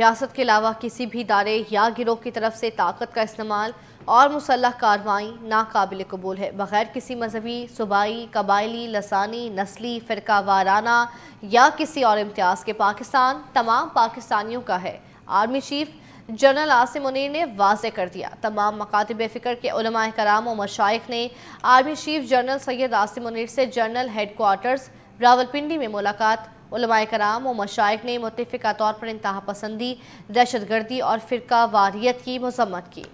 रियासत के अलावा किसी भी दारे या गिरोह की तरफ से ताकत का इस्तेमाल और मुसलह कार्रवाई नाकबिल कबूल है बग़ैर किसी मजहबी सूबाई कबायली लसानी नस्ली फ़िरका वाराना या किसी और इम्तियाज़ के पाकिस्तान तमाम पाकिस्तानियों का है army chief general Asim Munir ने वाज कर दिया तमाम मकातब फ़िक्र के कराम और मशाइ ने army chief general Syed Asim Munir से जनरल हेड रावलपिंडी में मुलाकात उलमाए कराम व मशाइक ने मुतफ़ा तौर पर इंतहा पसंदी दहशतगर्दी और फ़िरका वारियत की मजम्मत की